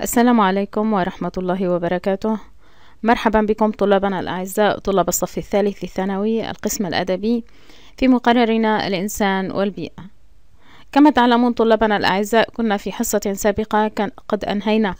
السلام عليكم ورحمة الله وبركاته مرحبا بكم طلابنا الأعزاء طلاب الصف الثالث الثانوي القسم الأدبي في مقررنا الإنسان والبيئة كما تعلمون طلابنا الأعزاء كنا في حصة سابقة كان قد أنهينا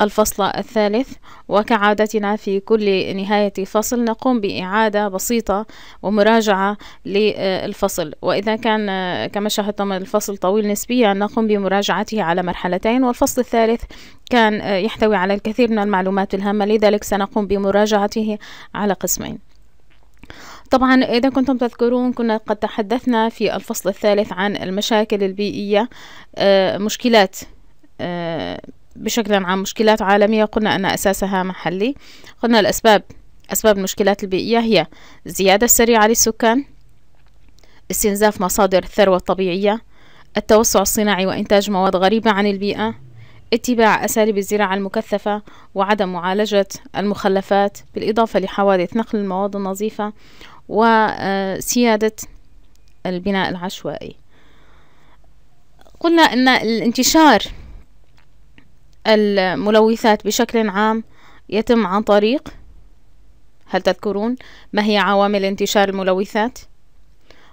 الفصل الثالث وكعادتنا في كل نهاية فصل نقوم بإعادة بسيطة ومراجعة للفصل وإذا كان كما شاهدتم الفصل طويل نسبيا نقوم بمراجعته على مرحلتين والفصل الثالث كان يحتوي على الكثير من المعلومات الهامة لذلك سنقوم بمراجعته على قسمين طبعا إذا كنتم تذكرون كنا قد تحدثنا في الفصل الثالث عن المشاكل البيئية آه، مشكلات آه، بشكل عام مشكلات عالمية قلنا أن أساسها محلي قلنا الأسباب أسباب المشكلات البيئية هي زيادة السريعة للسكان استنزاف مصادر الثروة الطبيعية التوسع الصناعي وإنتاج مواد غريبة عن البيئة اتباع أساليب الزراعة المكثفة وعدم معالجة المخلفات بالإضافة لحوادث نقل المواد النظيفة وسيادة آه، البناء العشوائي قلنا أن الانتشار الملوثات بشكل عام يتم عن طريق هل تذكرون ما هي عوامل انتشار الملوثات؟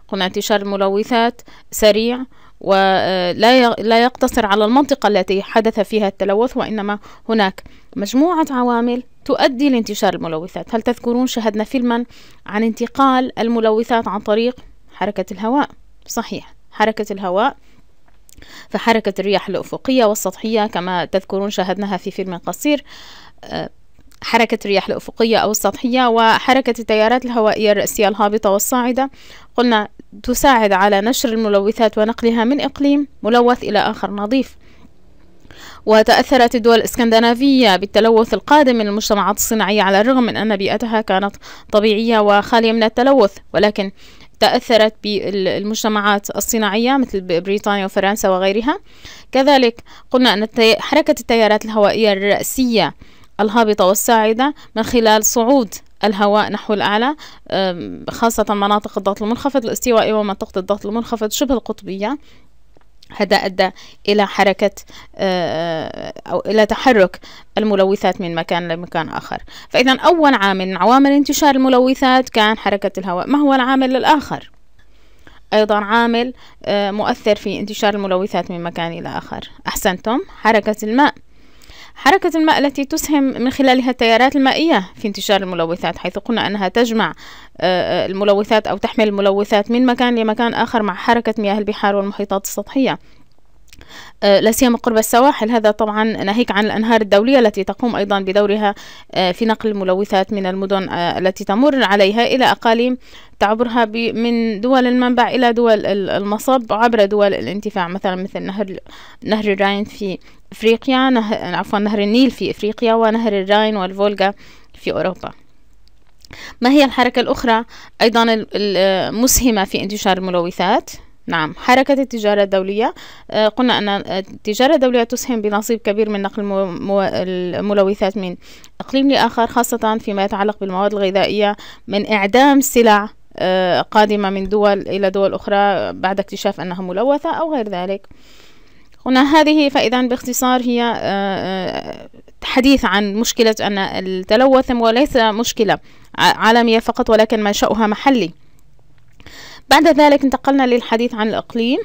قلنا انتشار الملوثات سريع ولا آه، لا يقتصر على المنطقة التي حدث فيها التلوث وإنما هناك مجموعة عوامل تؤدي لانتشار الملوثات هل تذكرون شاهدنا فيلما عن انتقال الملوثات عن طريق حركة الهواء صحيح حركة الهواء فحركة الرياح الأفقية والسطحية كما تذكرون شاهدناها في فيلم قصير آه، حركة الرياح الأفقية أو السطحية وحركة التيارات الهوائية الرأسية الهابطة والصاعدة قلنا تساعد على نشر الملوثات ونقلها من إقليم ملوث إلى آخر نظيف وتأثرت الدول الإسكندنافية بالتلوث القادم من المجتمعات الصناعية على الرغم من أن بيئتها كانت طبيعية وخالية من التلوث ولكن تأثرت بالمجتمعات الصناعية مثل بريطانيا وفرنسا وغيرها كذلك قلنا أن حركة التيارات الهوائية الرأسية الهابطة والصاعدة من خلال صعود الهواء نحو الأعلى خاصة مناطق الضغط المنخفض الاستوائي ومنطقة الضغط المنخفض شبه القطبية هذا أدى إلى حركة آه، آه، أو إلى تحرك الملوثات من مكان لمكان آخر فإذا أول عامل من عوامل انتشار الملوثات كان حركة الهواء ما هو العامل الآخر؟ أيضا عامل آه، مؤثر في انتشار الملوثات من مكان إلى آخر أحسنتم حركة الماء حركة الماء التي تسهم من خلالها التيارات المائية في انتشار الملوثات حيث قلنا أنها تجمع آه، آه، الملوثات أو تحمل الملوثات من مكان لمكان آخر مع حركة مياه البحار والمحيطات السطحية آه، لا سيما قرب السواحل هذا طبعا ناهيك عن الانهار الدوليه التي تقوم ايضا بدورها في نقل الملوثات من المدن التي تمر عليها الى اقاليم تعبرها من دول المنبع الى دول المصب عبر دول الانتفاع مثلا مثل نهر نهر الراين في أفريقيا نهر عفوا نهر النيل في أفريقيا ونهر الراين والفولغا في أوروبا ما هي الحركة الأخرى أيضا المسهمة في انتشار الملوثات؟ نعم حركة التجارة الدولية آه، قلنا أن التجارة الدولية تسهم بنصيب كبير من نقل الملوثات من إقليم لآخر خاصة فيما يتعلق بالمواد الغذائية من إعدام سلع آه، قادمة من دول إلى دول أخرى بعد اكتشاف أنها ملوثة أو غير ذلك هنا هذه فإذا باختصار هي آه، آه، حديث عن مشكلة أن التلوث وليس مشكلة عالمية فقط ولكن منشأها محلي بعد ذلك انتقلنا للحديث عن الإقليم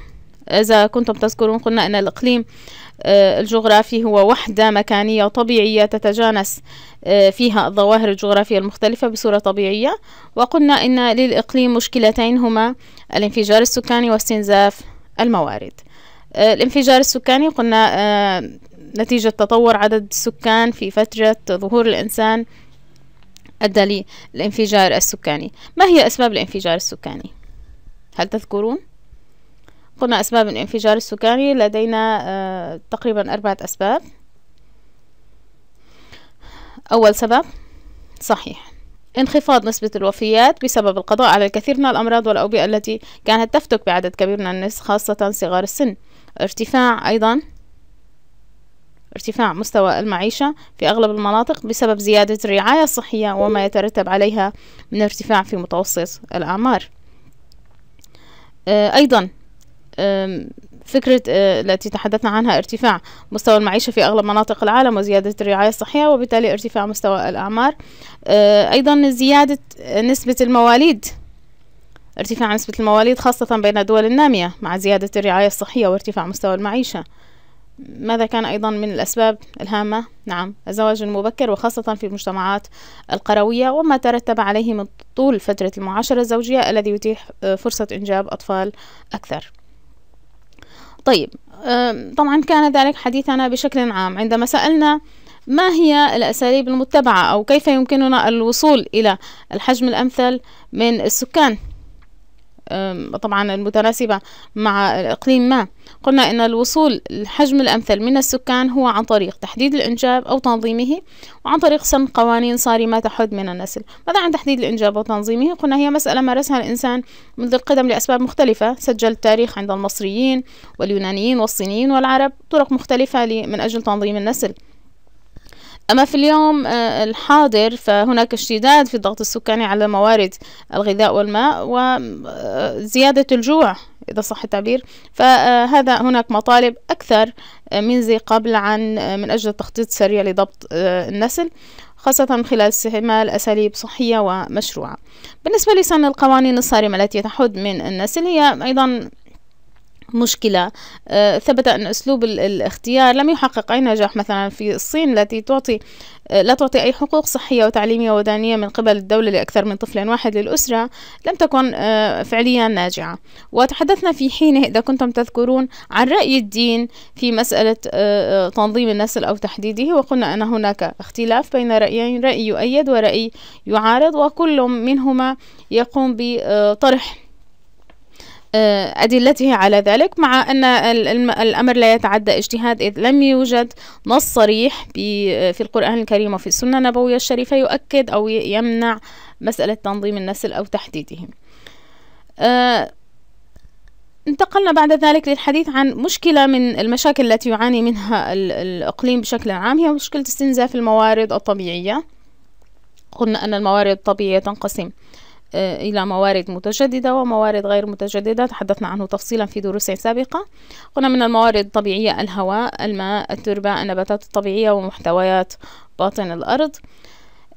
إذا كنتم تذكرون قلنا أن الإقليم آه، الجغرافي هو وحدة مكانية طبيعية تتجانس فيها الظواهر الجغرافية المختلفة بصورة طبيعية وقلنا أن للإقليم مشكلتين هما الانفجار السكاني واستنزاف الموارد آه، الانفجار السكاني قلنا آه، نتيجة تطور عدد السكان في فترة ظهور الإنسان أدى للانفجار السكاني ما هي أسباب الانفجار السكاني؟ هل تذكرون؟ قلنا أسباب الانفجار السكاني لدينا آه، تقريبا أربعة أسباب أول سبب صحيح انخفاض نسبة الوفيات بسبب القضاء على الكثير من الأمراض والأوبئة التي كانت تفتك بعدد كبير من الناس خاصة صغار السن ارتفاع أيضا ارتفاع مستوى المعيشة في أغلب المناطق بسبب زيادة الرعاية الصحية وما يترتب عليها من ارتفاع في متوسط الأعمار آه، أيضا فكرة آه، التي تحدثنا عنها ارتفاع مستوى المعيشة في أغلب مناطق العالم وزيادة الرعاية الصحية وبالتالي ارتفاع مستوى الأعمار آه، أيضا زيادة نسبة المواليد ارتفاع نسبة المواليد خاصة بين الدول النامية مع زيادة الرعاية الصحية وارتفاع مستوى المعيشة ماذا كان أيضا من الأسباب الهامة؟ نعم الزواج المبكر وخاصة في المجتمعات القروية وما ترتب عليه من طول فترة المعاشرة الزوجية الذي يتيح آه، فرصة إنجاب أطفال أكثر طيب طبعا كان ذلك حديثنا بشكل عام عندما سألنا ما هي الأساليب المتبعة أو كيف يمكننا الوصول إلى الحجم الأمثل من السكان طبعا المتناسبة مع إقليم ما قلنا أن الوصول الحجم الأمثل من السكان هو عن طريق تحديد الإنجاب أو تنظيمه وعن طريق سن قوانين صارمة تحد من النسل ماذا عن تحديد الإنجاب وتنظيمه قلنا هي مسألة مارسها الإنسان منذ القدم لأسباب مختلفة سجل التاريخ عند المصريين واليونانيين والصينيين والعرب طرق مختلفة من أجل تنظيم النسل أما في اليوم آه، الحاضر فهناك اشتداد في الضغط السكاني على موارد الغذاء والماء وزيادة آه، الجوع إذا صح التعبير فهذا هناك مطالب أكثر آه، من زي قبل عن من أجل تخطيط سريع لضبط النسل خاصة من خلال استعمال أساليب صحية ومشروعة بالنسبة لسن القوانين الصارمة التي تحد من النسل هي أيضا مشكلة آه، ثبت أن أسلوب الاختيار لم يحقق أي نجاح مثلا في الصين التي تعطي آه، لا تعطي أي حقوق صحية وتعليمية ودانية من قبل الدولة لأكثر من طفل واحد للأسرة لم تكن آه، فعليا ناجعة وتحدثنا في حينه إذا كنتم تذكرون عن رأي الدين في مسألة تنظيم النسل أو تحديده وقلنا أن هناك اختلاف بين رأيين رأي يؤيد ورأي يعارض وكل منهما يقوم بطرح آه، أدلته على ذلك مع أن الأمر لا يتعدى اجتهاد إذ لم يوجد نص صريح في القرآن الكريم وفي السنة النبوية الشريفة يؤكد أو يمنع مسألة تنظيم النسل أو تحديده آه، انتقلنا بعد ذلك للحديث عن مشكلة من المشاكل التي يعاني منها الإقليم بشكل عام هي مشكلة استنزاف الموارد الطبيعية قلنا أن الموارد الطبيعية تنقسم آه، إلى موارد متجددة وموارد غير متجددة تحدثنا عنه تفصيلا في دروس سابقة قلنا من الموارد الطبيعية الهواء الماء التربة النباتات الطبيعية ومحتويات باطن الأرض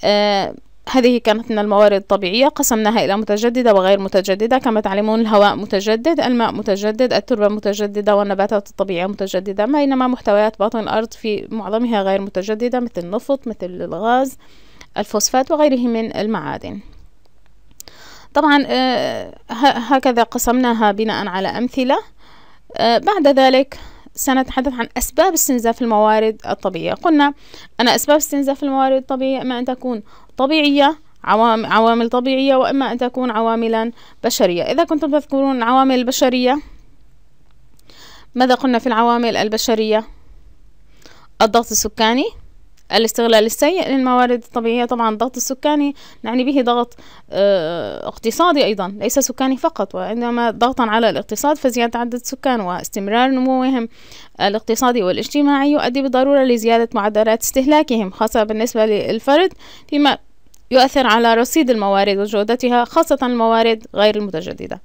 آه، هذه كانت من الموارد الطبيعية قسمناها إلى متجددة وغير متجددة كما تعلمون الهواء متجدد الماء متجدد التربة متجددة والنباتات الطبيعية متجددة بينما محتويات باطن الأرض في معظمها غير متجددة مثل النفط مثل الغاز الفوسفات وغيره من المعادن طبعا آه، هكذا قسمناها بناء على أمثلة آه، بعد ذلك سنتحدث عن أسباب استنزاف الموارد الطبيعية قلنا أن أسباب استنزاف الموارد الطبيعية إما أن تكون طبيعية عوامل طبيعية وإما أن تكون عواملا بشرية إذا كنتم تذكرون العوامل البشرية ماذا قلنا في العوامل البشرية الضغط السكاني الاستغلال السيء للموارد الطبيعية طبعا الضغط السكاني نعني به ضغط آه، اقتصادي أيضا ليس سكاني فقط وإنما ضغطا على الاقتصاد فزيادة عدد السكان واستمرار نموهم الاقتصادي والاجتماعي يؤدي بالضرورة لزيادة معدلات استهلاكهم خاصة بالنسبة للفرد فيما يؤثر على رصيد الموارد وجودتها خاصة الموارد غير المتجددة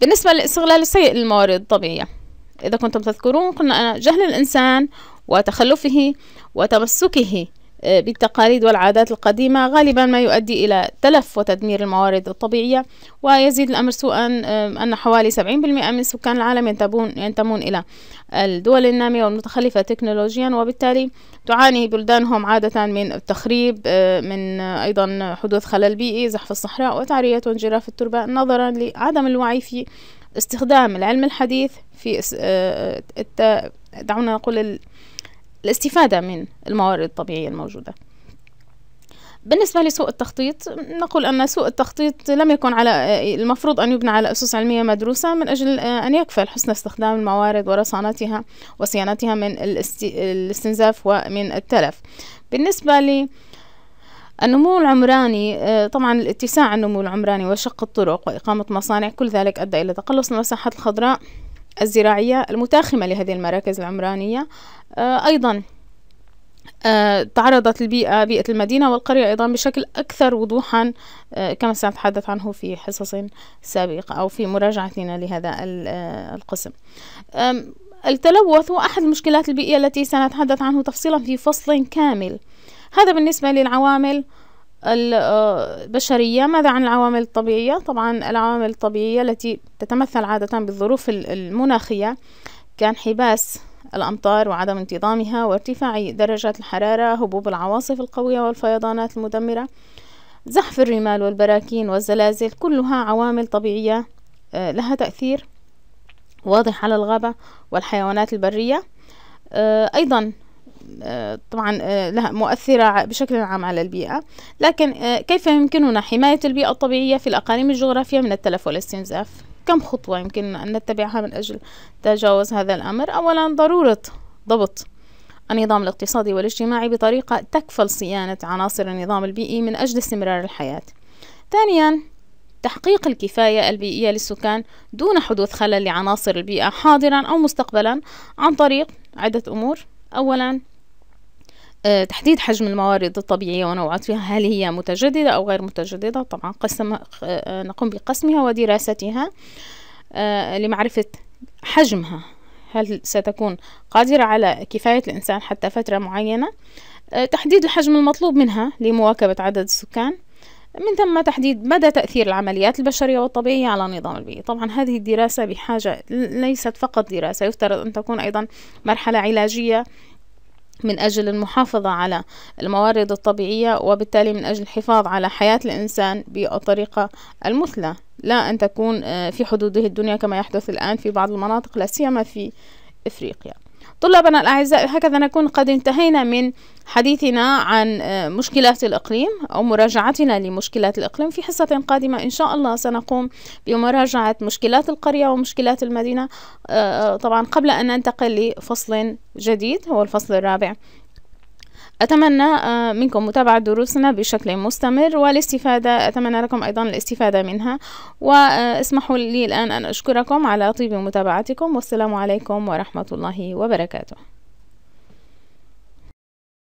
بالنسبة للاستغلال السيء للموارد الطبيعية إذا كنتم تذكرون قلنا جهل الإنسان وتخلفه وتمسكه آه، بالتقاليد والعادات القديمة غالبا ما يؤدي إلى تلف وتدمير الموارد الطبيعية ويزيد الأمر سوءا أن حوالي 70% من سكان العالم ينتمون, ينتمون إلى الدول النامية والمتخلفة تكنولوجيا وبالتالي تعاني بلدانهم عادة من التخريب آه، من أيضا حدوث خلل بيئي زحف الصحراء وتعرية وانجراف التربة نظرا لعدم الوعي في استخدام العلم الحديث في آه، دعونا نقول الاستفادة من الموارد الطبيعية الموجودة بالنسبة لسوء التخطيط نقول أن سوء التخطيط لم يكن على المفروض أن يبنى على أسس علمية مدروسة من أجل أن يكفل حسن استخدام الموارد ورصانتها وصيانتها من الاستنزاف ومن التلف بالنسبة لي النمو العمراني آه، طبعا الاتساع النمو العمراني وشق الطرق وإقامة مصانع كل ذلك أدى إلى تقلص المساحات الخضراء الزراعية المتاخمة لهذه المراكز العمرانية آه، أيضا آه، تعرضت البيئة بيئة المدينة والقرية أيضا بشكل أكثر وضوحا آه، كما سنتحدث عنه في حصص سابقة أو في مراجعتنا لهذا القسم التلوث هو أحد المشكلات البيئية التي سنتحدث عنه تفصيلا في فصل كامل هذا بالنسبة للعوامل آه، البشرية ماذا عن العوامل الطبيعية طبعا العوامل الطبيعية التي تتمثل عادة بالظروف المناخية كانحباس الأمطار وعدم انتظامها وارتفاع درجات الحرارة هبوب العواصف القوية والفيضانات المدمرة زحف الرمال والبراكين والزلازل كلها عوامل طبيعية آه، لها تأثير واضح على الغابة والحيوانات البرية آه، أيضا آه، طبعا آه، لها مؤثرة بشكل عام على البيئة لكن آه، كيف يمكننا حماية البيئة الطبيعية في الأقاليم الجغرافية من التلف والاستنزاف كم خطوة يمكن أن نتبعها من أجل تجاوز هذا الأمر أولا ضرورة ضبط النظام الاقتصادي والاجتماعي بطريقة تكفل صيانة عناصر النظام البيئي من أجل استمرار الحياة ثانيا تحقيق الكفاية البيئية للسكان دون حدوث خلل لعناصر البيئة حاضرا أو مستقبلا عن طريق عدة أمور أولا آه، تحديد حجم الموارد الطبيعية فيها هل هي متجددة أو غير متجددة طبعا قسم آه، نقوم بقسمها ودراستها آه، لمعرفة حجمها هل ستكون قادرة على كفاية الإنسان حتى فترة معينة تحديد الحجم المطلوب منها لمواكبة عدد السكان من ثم تحديد مدى تأثير العمليات البشرية والطبيعية على النظام البيئي طبعا هذه الدراسة بحاجة ليست فقط دراسة يفترض أن تكون أيضا مرحلة علاجية من أجل المحافظة على الموارد الطبيعية وبالتالي من أجل الحفاظ على حياة الإنسان بالطريقة المثلى لا أن تكون آه، في حدوده الدنيا كما يحدث الآن في بعض المناطق لا سيما في إفريقيا طلابنا الأعزاء هكذا نكون قد انتهينا من حديثنا عن آه، مشكلات الإقليم أو مراجعتنا لمشكلات الإقليم في حصة قادمة إن شاء الله سنقوم بمراجعة مشكلات القرية ومشكلات المدينة آه، آه، طبعا قبل أن ننتقل لفصل جديد هو الفصل الرابع أتمنى آه، منكم متابعة دروسنا بشكل مستمر والاستفادة أتمنى لكم أيضا الاستفادة منها واسمحوا لي الآن أن أشكركم على طيب متابعتكم والسلام عليكم ورحمة الله وبركاته